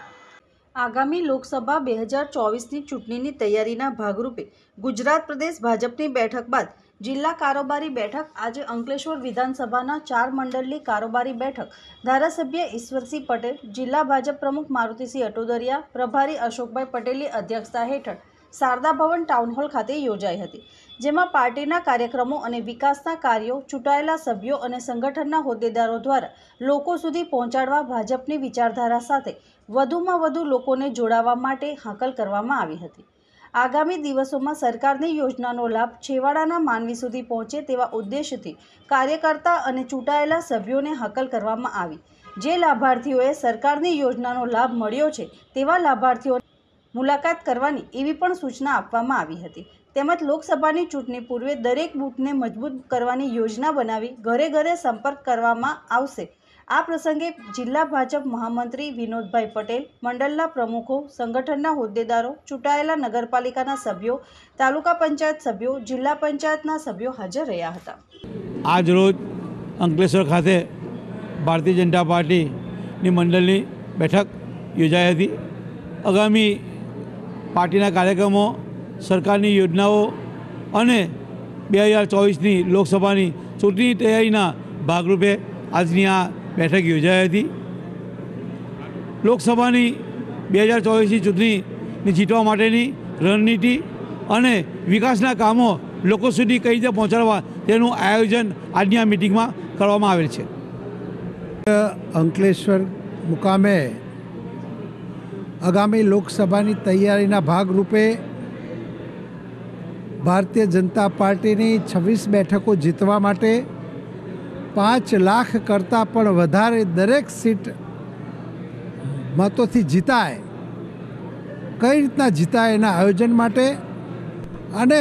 આગામી લોકસભા બે હજાર ચોવીસની ચૂંટણીની તૈયારીના ભાગરૂપે ગુજરાત પ્રદેશ ભાજપની બેઠક બાદ જિલ્લા કારોબારી બેઠક આજે અંકલેશ્વર વિધાનસભાના ચાર મંડળની કારોબારી બેઠક ધારાસભ્ય ઈશ્વરસિંહ પટેલ જિલ્લા ભાજપ પ્રમુખ મારુતિસિંહ અટોદરિયા પ્રભારી અશોકભાઈ પટેલની અધ્યક્ષતા હેઠળ શારદા ભવન ટાઉનહોલ ખાતે યોજાઈ હતી જેમાં પાર્ટીના કાર્યક્રમો અને વિકાસના કાર્યો ચૂંટાયેલા સભ્યો અને સંગઠનના હોદ્દેદારો દ્વારા લોકો સુધી પહોંચાડવા ભાજપની વિચારધારા સાથે વધુમાં વધુ લોકોને જોડાવા માટે હાકલ કરવામાં આવી હતી આગામી દિવસોમાં સરકારની યોજનાનો લાભ છેવાડાના માનવી સુધી પહોંચે તેવા ઉદ્દેશથી કાર્યકર્તા અને ચૂંટાયેલા સભ્યોને હાકલ કરવામાં આવી જે લાભાર્થીઓએ સરકારની યોજનાનો લાભ મળ્યો છે તેવા લાભાર્થીઓ મુલાકાત કરવાની એવી પણ સૂચના આપવામાં આવી હતી તેમજ લોકસભાની ચૂંટણી પૂર્વે દરેક બૂથને મજબૂત કરવાની યોજના બનાવી ઘરે ઘરે સંપર્ક કરવામાં આવશે આ પ્રસંગે જિલ્લા ભાજપ મહામંત્રી વિનોદભાઈ પટેલ મંડળના પ્રમુખો સંગઠનના હોદ્દેદારો ચૂંટાયેલા નગરપાલિકાના સભ્યો તાલુકા પંચાયત સભ્યો જિલ્લા પંચાયતના સભ્યો હાજર રહ્યા હતા આજ રોજ અંકલેશ્વર ખાતે ભારતીય જનતા પાર્ટીની મંડળની બેઠક યોજાઈ હતી આગામી પાર્ટીના કાર્યક્રમો સરકારની યોજનાઓ અને બે હજાર ચોવીસની લોકસભાની ચૂંટણી તૈયારીના ભાગરૂપે આજની આ બેઠક યોજાઈ હતી લોકસભાની બે હજાર ચોવીસની ચૂંટણીને જીતવા માટેની રણનીતિ અને વિકાસના કામો લોકો સુધી કઈ રીતે પહોંચાડવા તેનું આયોજન આજની આ મિટિંગમાં કરવામાં આવેલ છે અંકલેશ્વર મુકામે આગામી લોકસભાની તૈયારીના ભાગરૂપે ભારતીય જનતા પાર્ટીની છવ્વીસ બેઠકો જીતવા માટે પાંચ લાખ કરતાં પણ વધારે દરેક સીટ મતોથી જીતાય કઈ રીતના જીતાય એના આયોજન માટે અને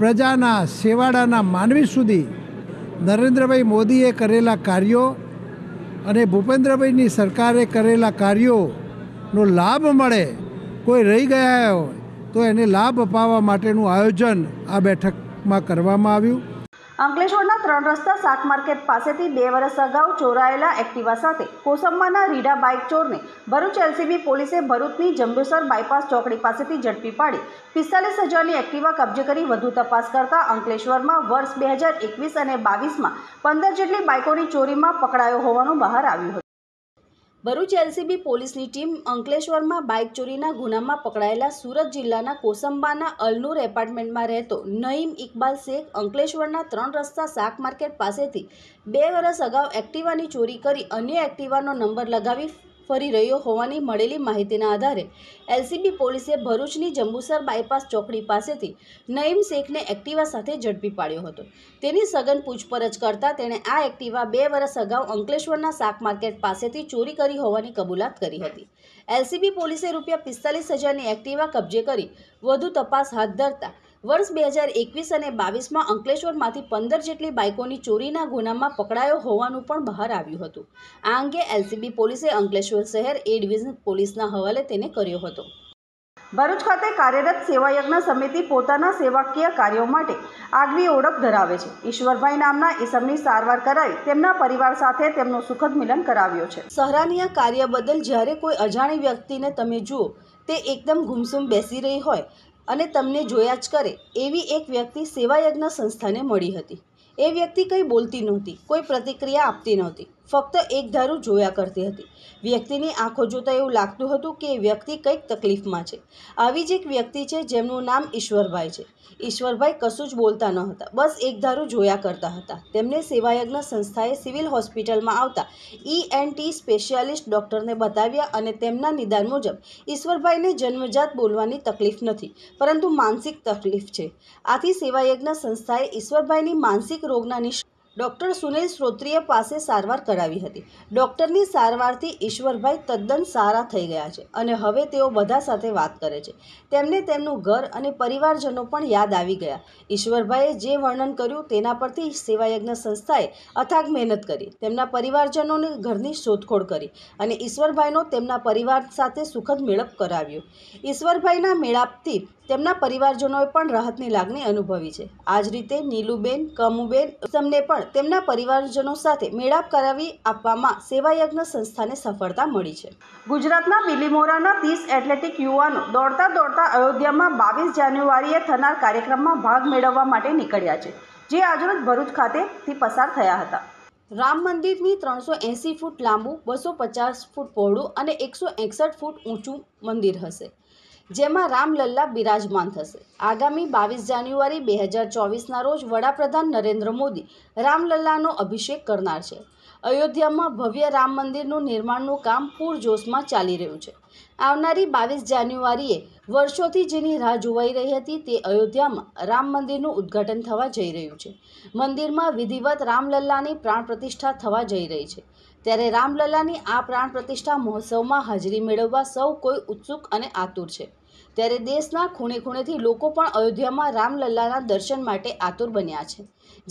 પ્રજાના સેવાડાના માનવી સુધી નરેન્દ્રભાઈ મોદીએ કરેલા કાર્યો અને ભૂપેન્દ્રભાઈની સરકારે કરેલા કાર્યોનો લાભ મળે કોઈ રહી ગયા હોય તો એને લાભ અપાવવા માટેનું આયોજન આ બેઠકમાં કરવામાં આવ્યું અંકલેશ્વરના ત્રણ રસ્તા શાક માર્કેટ પાસેથી બે વર્ષ અગાઉ ચોરાયેલા એક્ટિવા સાથે કોસંબાના રીડા બાઇક ચોરને ભરૂચ એલસીબી પોલીસે ભરૂચની જંબુસર બાયપાસ ચોકડી પાસેથી ઝડપી પાડી પિસ્તાલીસ હજારની એક્ટિવા કબજે કરી વધુ તપાસ કરતા અંકલેશ્વરમાં વર્ષ બે હજાર એકવીસ અને બાવીસમાં પંદર જેટલી બાઇકોની ચોરીમાં પકડાયો હોવાનું બહાર આવ્યું હતું ભરૂચ એલસીબી પોલીસની ટીમ અંકલેશ્વરમાં બાઇક ચોરીના ગુનામાં પકડાયેલા સુરત જિલ્લાના કોસંબાના અલનૂર એપાર્ટમેન્ટમાં રહેતો નઈમ ઇકબાલ શેખ અંકલેશ્વરના ત્રણ રસ્તા શાક માર્કેટ પાસેથી બે વર્ષ અગાઉ એક્ટિવાની ચોરી કરી અન્ય એક્ટિવાનો નંબર લગાવી ફરી રહ્યો હોવાની મળેલી માહિતીના આધારે એલસીબી પોલીસે ભરૂચની જંબુસર બાયપાસ ચોકડી પાસેથી નઈમ શેખને એક્ટિવા સાથે ઝડપી પાડ્યો હતો તેની સઘન પૂછપરછ કરતાં તેણે આ એક્ટિવા બે વર્ષ અગાઉ અંકલેશ્વરના શાક માર્કેટ પાસેથી ચોરી કરી હોવાની કબૂલાત કરી હતી એલસીબી પોલીસે રૂપિયા પિસ્તાલીસ હજારની એક્ટિવા કબજે કરી વધુ તપાસ હાથ ધરતા વર્ષ બે હજાર એકવીસ અને બાવીસમાં અંકલેશ્વરમાંથી પંદર જેટલી બાઇકોની ચોરીના ગુનામાં પકડાયો હોવાનું પણ બહાર આવ્યું હતું આ અંગે એલસીબી પોલીસે અંકલેશ્વર શહેર એ ડિવિઝન પોલીસના હવાલે તેને કર્યો હતો ભરૂચ ખાતે કાર્યરત સેવાયજ્ઞ સમિતિ પોતાના સેવાકીય કાર્યો માટે આગવી ઓળખ ધરાવે છે ઈશ્વરભાઈ નામના ઈસમની સારવાર કરાવી તેમના પરિવાર સાથે તેમનો સુખદ મિલન કરાવ્યો છે સહરાનીય કાર્ય બદલ જ્યારે કોઈ અજાણી વ્યક્તિને તમે જુઓ તે એકદમ ગુમસુમ બેસી રહી હોય અને તમને જોયા જ કરે એવી એક વ્યક્તિ સેવાયજ્ઞ સંસ્થાને મળી હતી એ વ્યક્તિ કંઈ બોલતી નહોતી કોઈ પ્રતિક્રિયા આપતી નહોતી ફક્ત એક ધારું જોયા કરતી હતી વ્યક્તિની આંખો જોતાં એવું લાગતું હતું કે એ વ્યક્તિ કંઈક તકલીફમાં છે આવી જ એક વ્યક્તિ છે જેમનું નામ ઈશ્વરભાઈ છે ઈશ્વરભાઈ કશું જ બોલતા ન હતા બસ એક ધારું જોયા કરતા હતા તેમને સેવાયજ્ઞ સંસ્થાએ સિવિલ હોસ્પિટલમાં આવતા ઈ એન્ડ ટી સ્પેશિયાલિસ્ટ ડૉક્ટરને બતાવ્યા અને તેમના નિદાન મુજબ ઈશ્વરભાઈને જન્મજાત બોલવાની તકલીફ નથી પરંતુ માનસિક તકલીફ છે આથી સેવાયજ્ઞ સંસ્થાએ ઈશ્વરભાઈની માનસિક રોગના નિષ્ઠ ડૉક્ટર સુનિલ શ્રોત્રીય પાસે સારવાર કરાવી હતી ડૉક્ટરની સારવારથી ઈશ્વરભાઈ તદ્દન સારા થઈ ગયા છે અને હવે તેઓ બધા સાથે વાત કરે છે તેમને તેમનું ઘર અને પરિવારજનો પણ યાદ આવી ગયા ઈશ્વરભાઈએ જે વર્ણન કર્યું તેના પરથી સેવાયજ્ઞ સંસ્થાએ અથાગ મહેનત કરી તેમના પરિવારજનોને ઘરની શોધખોળ કરી અને ઈશ્વરભાઈનો તેમના પરિવાર સાથે સુખદ મેળપ કરાવ્યો ઈશ્વરભાઈના મેળાપથી તેમના પરિવારજનોએ પણ રાહતની લાગણી અનુભવી છે આ જ રીતે નીલુબેન કમુબેન તમને પણ તેમના પરિવારજનો સાથે મેળાપ કરાવી આપવામાં સેવાયજ્ઞ સંસ્થાને સફળતા મળી છે ગુજરાતના બિલીમોરાના ત્રીસ એથ્લેટિક યુવાનો દોડતા દોડતા અયોધ્યામાં બાવીસ જાન્યુઆરીએ થનાર કાર્યક્રમમાં ભાગ મેળવવા માટે નીકળ્યા છે જે આજરોજ ભરૂચ ખાતેથી પસાર થયા હતા રામ મંદિરની ત્રણસો એંસી ફૂટ લાંબુ બસો પચાસ ફૂટ પહોળું અને એકસો એકસઠ ફૂટ ઊંચું મંદિર હશે જેમાં રામલલ્લા બિરાજમાન થશે આગામી બાવીસ જાન્યુઆરી બે હજાર ચોવીસના રોજ વડાપ્રધાન નરેન્દ્ર મોદી રામલલ્લાનો અભિષેક કરનાર છે અયોધ્યામાં ભવ્ય રામ મંદિરનું નિર્માણનું કામ પૂરજોશમાં ચાલી રહ્યું છે આવનારી બાવીસ જાન્યુઆરીએ વર્ષોથી જેની રાહ જોવાઈ રહી હતી તે અયોધ્યામાં રામ મંદિરનું ઉદ્ઘાટન થવા જઈ રહ્યું છે મંદિરમાં વિધિવત રામલલ્લાની પ્રાણ પ્રતિષ્ઠા થવા જઈ રહી છે ત્યારે રામલલાની આ પ્રાણ પ્રતિષ્ઠા મહોત્સવમાં હાજરી મેળવવા સૌ કોઈ ઉત્સુક અને આતુર છે ત્યારે દેશના ખૂણે ખૂણેથી લોકો પણ અયોધ્યામાં રામલલાના દર્શન માટે આતુર બન્યા છે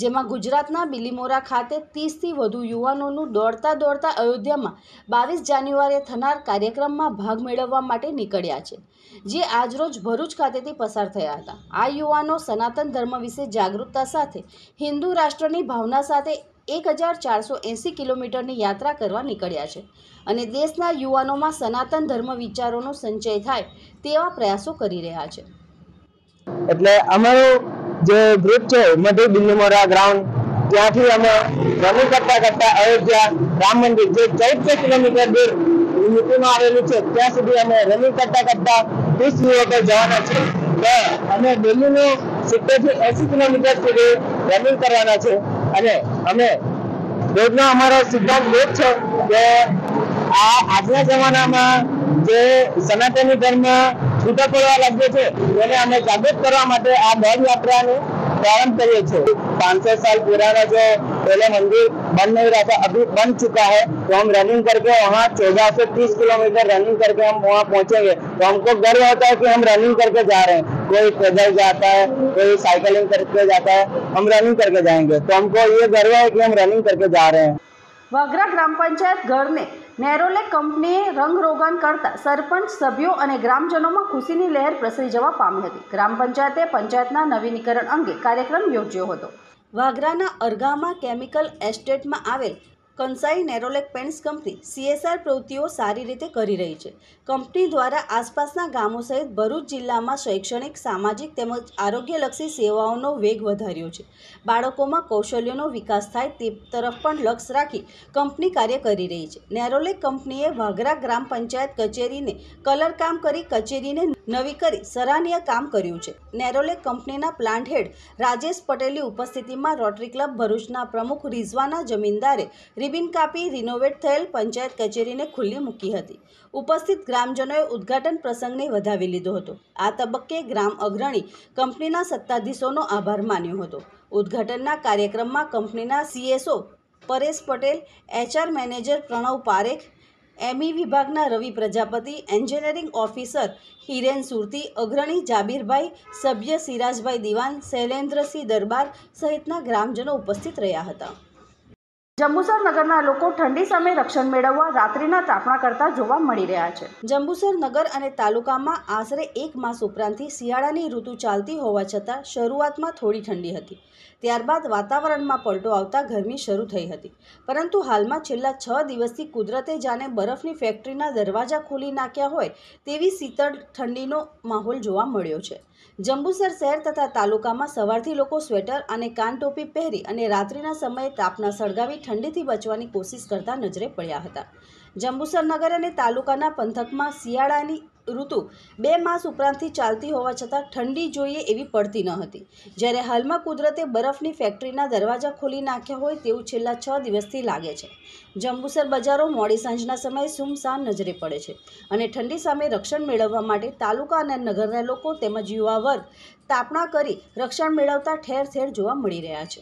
જેમાં ગુજરાતના બિલીમોરા ખાતે ત્રીસથી વધુ યુવાનોનું દોડતા દોડતા અયોધ્યામાં બાવીસ જાન્યુઆરીએ થનાર કાર્યક્રમમાં ભાગ મેળવવા માટે નીકળ્યા છે જે આજરોજ ભરૂચ ખાતેથી પસાર થયા હતા આ યુવાનો સનાતન ધર્મ વિશે જાગૃતતા સાથે હિન્દુ રાષ્ટ્રની ભાવના સાથે એક હજાર ચારસો એંસી કિલોમીટરની યાત્રા કરવા નીકળ્યા છે અને દેશના યુવાનોમાં સનાતન ધર્મ વિચારોનો સંચય થાય તેવા પ્રયાસો કરી રહ્યા છે એટલે અમારું જે ગ્રુપ છે મધુ દિલ્હી ગ્રાઉન્ડ ત્યાંથી અમે રનિંગ કરતા કરતા અયોધ્યા રામ મંદિર જે ચૌદસો કિલોમીટર દૂર યુપીમાં આવેલું છે ત્યાં સુધી અમે રનિંગ કરતા કરતા ત્રીસ મિનિટે જવાના છે અમે દિલ્હીનું સિત્તેરથી એસી કિલોમીટર સુધી રનિંગ કરવાના છે અને અમે રોજનો અમારો સિદ્ધાંત એ છે કે આ આજના જમાનામાં જે સનાતની ધર્મ છૂટા પડવા લાગ્યો છે તેને અમે જાગૃત કરવા માટે આ દોડ યાત્રાનું प्रारंभ करिए छे पाँच सौ साल पुराना जो पहले मंदिर बन नहीं रहा था अभी बन चुका है तो हम रनिंग करके वहाँ चौदह से तीस किलोमीटर रनिंग करके हम वहाँ पहुंचेंगे तो हमको गर्व होता है कि हम रनिंग करके जा रहे हैं कोई पैदल जाता है कोई साइकिलिंग करके जाता है हम रनिंग करके जाएंगे तो हमको ये गर्व है कि हम रनिंग करके जा रहे हैं વાગરા ગ્રામ પંચાયત ઘરને નેરોલે કંપનીએ રંગરોગાન કરતા સરપંચ સભ્યો અને ગ્રામજનોમાં ખુશીની લહેર પ્રસરી જવા પામી હતી ગ્રામ પંચાયતે પંચાયતના નવીનીકરણ અંગે કાર્યક્રમ યોજ્યો હતો વાગરાના અરગામાં કેમિકલ એસ્ટેટમાં આવેલ Kansai Nerolac paints company CSR પ્રવૃત્તિઓ સારી રીતે કરી રહી છે કંપની દ્વારા આસપાસના ગામો સહિત ભરૂચ જિલ્લામાં શૈક્ષણિક સામાજિક તેમજ આરોગ્યલક્ષી સેવાઓનો વેગ વધાર્યો છે બાળકોમાં કૌશલ્યોનો વિકાસ થાય તે તરફ પણ લક્ષ રાખી કંપની કાર્ય કરી રહી છે નેરોલેક કંપનીએ વાઘરા ગ્રામ પંચાયત કચેરીને કલર કામ કરી કચેરીને નવી કરી સરાહનીય કામ કર્યું છે નેરોલેક કંપનીના પ્લાન્ટ હેડ રાજેશ પટેલની ઉપસ્થિતિમાં રોટરી ક્લબ ભરૂચના પ્રમુખ રિઝવાના જમીનદારે રિબિન કાપી રિનોવેટ થયેલ પંચાયત કચેરીને ખુલ્લી મૂકી હતી ઉપસ્થિત ગ્રામજનોએ ઉદ્ઘાટન પ્રસંગને વધાવી લીધો હતો આ તબક્કે ગ્રામ અગ્રણી કંપનીના સત્તાધીશોનો આભાર માન્યો હતો ઉદ્ઘાટનના કાર્યક્રમમાં કંપનીના CSO Paresh Patel HR manager Pranav Parekh ME વિભાગના રવિ પ્રજાપતિ એન્જિનિયરિંગ ઓફિસર હિરેન સુરતી અગ્રણી જાબીરભાઈ સભ્ય સિરાજભાઈ દિવાન શૈલેન્દ્રસિંહ દરબાર સહિતના ગ્રામજનો ઉપસ્થિત રહ્યા હતા જંબુસર નગરના લોકો ઠંડી સામે રક્ષણ મેળવવા રાત્રિના તાપણા કરતા જોવા મળી રહ્યા છે જંબુસર નગર અને તાલુકામાં આશરે એક માસ ઉપરાંતથી શિયાળાની ઋતુ ચાલતી હોવા છતાં શરૂઆતમાં થોડી ઠંડી હતી ત્યારબાદ વાતાવરણમાં પલટો આવતા ગરમી શરૂ થઈ હતી પરંતુ હાલમાં છેલ્લા છ દિવસથી કુદરતે જાણે બરફની ફેક્ટરીના દરવાજા ખોલી નાખ્યા હોય તેવી શીતળ ઠંડીનો માહોલ જોવા મળ્યો છે જંબુસર શહેર તથા તાલુકામાં સવારથી લોકો સ્વેટર અને કાનટોપી પહેરી અને રાત્રિના સમયે તાપના સળગાવી ઠંડીથી બચવાની કોશિશ કરતા નજરે પડ્યા હતા જંબુસર નગર અને તાલુકાના પંથકમાં શિયાળાની ઋતુ બે માસ ઉપરાંતથી ચાલતી હોવા છતાં ઠંડી જોઈએ એવી પડતી ન હતી જ્યારે હાલમાં કુદરતે બરફની ફેક્ટરીના દરવાજા ખોલી નાખ્યા હોય તેવું છેલ્લા છ દિવસથી લાગે છે જંબુસર બજારો મોડી સાંજના સમયે સુમસાન નજરે પડે છે અને ઠંડી સામે રક્ષણ મેળવવા માટે તાલુકા અને નગરના લોકો તેમજ યુવા વર્ગ તાપણા કરી રક્ષણ મેળવતા ઠેર ઠેર જોવા મળી રહ્યા છે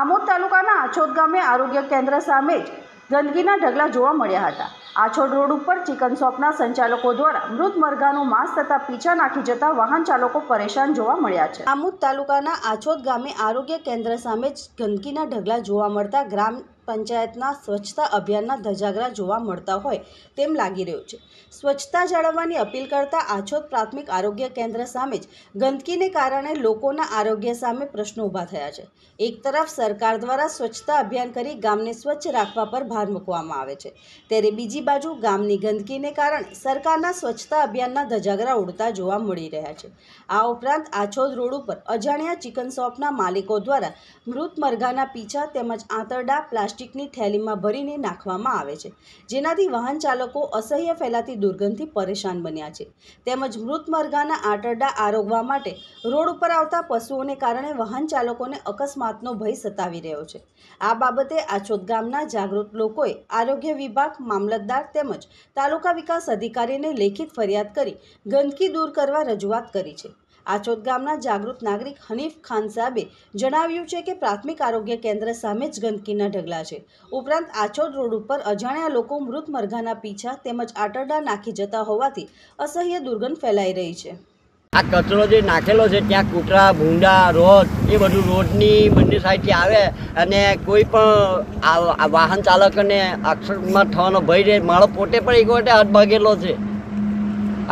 આમોદ તાલુકાના આછોદ ગામે આરોગ્ય કેન્દ્ર સામે જ ગંદકીના ઢગલા જોવા મળ્યા હતા આછોડ રોડ ઉપર ચિકન શોપના સંચાલકો દ્વારા મૃત મરઘાનું માંસ તથા પીછા નાખી જતા વાહન ચાલકો પરેશાન જોવા મળ્યા છે આમુદ તાલુકાના આછોદ ગામે આરોગ્ય કેન્દ્ર સામે જ ગંદકીના ઢગલા જોવા મળતા ગ્રામ પંચાયતના સ્વચ્છતા અભિયાનના ધજાગરા જોવા મળતા હોય તેમ લાગી રહ્યું છે સ્વચ્છતા જાળવવાની અપીલ કરતા આછોદ પ્રાથમિક આરોગ્ય કેન્દ્ર સામે જ ગંદકીને કારણે લોકોના આરોગ્ય સામે પ્રશ્નો ઊભા થયા છે એક તરફ સરકાર દ્વારા સ્વચ્છતા અભિયાન કરી ગામને સ્વચ્છ રાખવા પર ભાર મૂકવામાં આવે છે ત્યારે બીજી બાજુ ગામની ગંદકીને કારણે સરકારના સ્વચ્છતા અભિયાનના ધજાગરા ઉડતા જોવા મળી રહ્યા છે આ ઉપરાંત આછોદ રોડ ઉપર અજાણ્યા ચિકન શોપના માલિકો દ્વારા મૃત મરઘાના પીછા તેમજ આંતરડા પ્લાસ્ટિકની થેલીમાં ભરીને નાખવામાં આવે છે જેનાથી વાહન ચાલકો અસહ્ય ફેલાતી આવતી દુર્ગંધથી પરેશાન બન્યા છે તેમજ મૃત મરઘાના આંટરડા આરોગવા માટે રોડ ઉપર આવતા પશુઓને કારણે વાહન ચાલકોને અકસ્માતનો ભય સતાવી રહ્યો છે આ બાબતે આછોદ ગામના જાગૃત લોકોએ આરોગ્ય વિભાગ મામલતદાર તેમજ તાલુકા વિકાસ અધિકારીને લેખિત ફરિયાદ કરી ગંદકી દૂર કરવા રજૂઆત કરી છે આચોદ ગામના જાગૃત નાગરિક હનીફ ખાન સાહેબે જણાવ્યું છે કે પ્રાથમિક આરોગ્ય કેન્દ્ર સામે જ ગંદકીના ઢગલા છે ઉપરાંત આચોદ રોડ ઉપર અજાણ્યા લોકો મૃત મરઘાના પીછા તેમજ આટરડા નાખી જતા હોવાથી અસહ્ય દુર્ગંધ ફેલાઈ રહી છે આ કચરો જે નાખેલો છે ત્યાં કૂતરા ભૂંડા રોડ એ બધું રોડની બંને સાઈડથી આવે અને કોઈ પણ વાહન ચાલકને અક્ષરમાં થવાનો ભય રહે મારો પોતે પણ એક વખતે હાથ ભાગેલો છે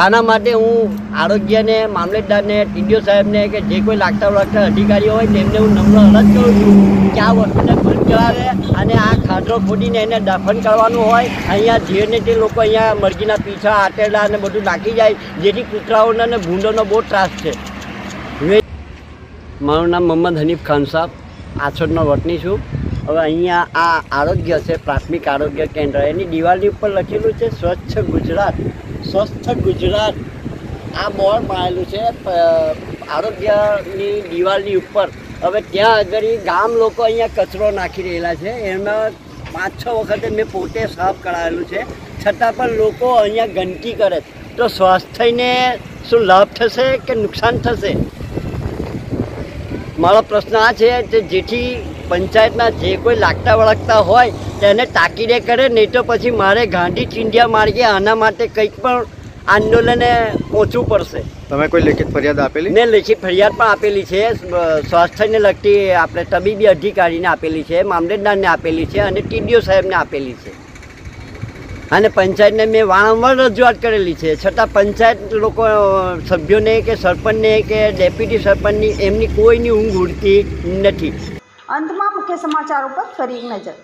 આના માટે હું આરોગ્યને મામલતદારને ટીડીઓ સાહેબને કે જે કોઈ લાગતા વળગતા અધિકારીઓ હોય તેમને હું નમ્ર અરજ કરું છું કે આ વસ્તુને બંધ કરાવે અને આ ખાતરો ખોદીને એને દફન કરવાનું હોય અહીંયા જે ને તે લોકો અહીંયા મરઘીના પીછા આટેલા અને બધું નાખી જાય જેથી કૂતરાઓને અને ભૂંડોનો બહુ ત્રાસ છે મારું નામ મોહમ્મદ હનીફ ખાન સાહેબ આછોડનો વતની છું હવે અહીંયા આ આરોગ્ય છે પ્રાથમિક આરોગ્ય કેન્દ્ર એની દિવાલની ઉપર લખેલું છે સ્વચ્છ ગુજરાત સ્વસ્થ ગુજરાત આ બોર્ડ મારેલું છે આરોગ્યની દિવાલની ઉપર હવે ત્યાં આગળ ગામ લોકો અહીંયા કચરો નાખી રહેલા છે એમાં પાંચ છ વખતે મેં પોતે સાફ કરાવેલું છે છતાં પણ લોકો અહીંયા ગંદકી કરે તો સ્વાસ્થ્યને શું લાભ થશે કે નુકસાન થશે મારો પ્રશ્ન આ છે કે જેથી પંચાયતના જે કોઈ લાગતા વળગતા હોય તેને તાકીદે કરે નહીં તો પછી મારે ગાંધી ચિંધિયા માર્ગે આના માટે કંઈક પણ આંદોલને પહોંચવું પડશે તમે કોઈ લેખિત ફરિયાદ આપેલી મેં લેખિત ફરિયાદ પણ આપેલી છે સ્વાસ્થ્યને લગતી આપણે તબીબી અધિકારીને આપેલી છે મામલેદારને આપેલી છે અને ટીડીઓ સાહેબને આપેલી છે અને પંચાયતને મેં વારંવાર રજૂઆત કરેલી છે છતાં પંચાયત લોકો સભ્યોને કે સરપંચને કે ડેપ્યુટી સરપંચની એમની કોઈની ઊંઘ ઉડતી નથી અંતમાં મુખ્ય સમાચારો પર ફરી નજર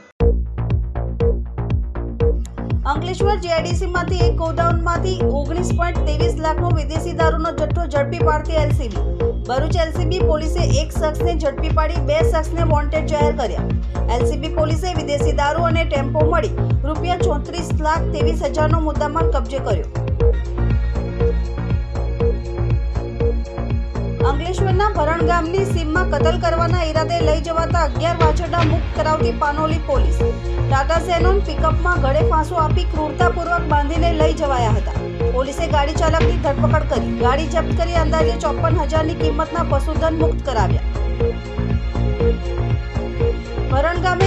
અંકલેશ્વર જીઆઈડીસીમાંથી એક ગોડાઉનમાંથી ઓગણીસ પોઈન્ટ ત્રેવીસ લાખનો વિદેશી દારૂનો જથ્થો ઝડપી પાડતી એલસીબી ભરૂચ એલસીબી પોલીસે એક શખ્સને ઝડપી પાડી બે શખ્સને વોન્ટેડ જાહેર કર્યા એલસીબી પોલીસે વિદેશી દારૂ અને ટેમ્પો મળી રૂપિયા ચોત્રીસ લાખ ત્રેવીસ હજારનો મુદ્દામાલ કબજે કર્યો અંકલેશ્વરના ભરણ ગામની સીમમાં કતલ કરવાના ઈરાદે લઈ જવાતા અગિયાર વાછરડા મુક્ત કરાવતી પાનોલી પોલીસ ટાટા સેનોન પિકઅપમાં ગળે ફાંસો આપી ક્રૂરતાપૂર્વક બાંધીને લઈ જવાયા હતા પોલીસે ગાડી ચાલકની ધરપકડ કરી ગાડી જપ્ત કરી અંદાજે ચોપન હજારની કિંમતના પશુધન મુક્ત કરાવ્યા ભરણ ગામે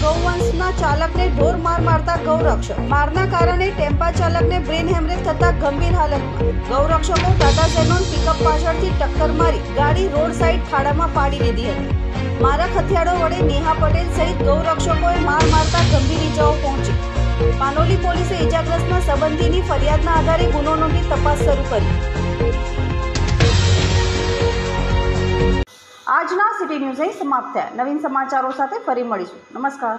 ગૌવંશના ચાલકને ઢોર માર મારતા ગૌરક્ષક મારના કારણે ટેમ્પા ચાલકને બ્રેન હેમરેજ થતા ગંભીર હાલતમાં ગૌરક્ષકો ટાટા સેનોન પિકઅપ પાછળથી ટક્કર મારી ગાડી રોડ સાઈડ ખાડામાં પાડી દીધી હતી મારા ખથિયાળો વડે નેહા પટેલ સહિત ગૌરક્ષકોએ માર મારતા ગંભીર ઇજાઓ પહોંચી પાનોલી પોલીસે ઇજાગ્રસ્તના સંબંધીની ફરિયાદના આધારે ગુનો નોંધી તપાસ શરૂ કરી આજના સિટી ન્યૂઝ અહીં સમાપ્ત થયા નવીન સમાચારો સાથે ફરી મળીશું નમસ્કાર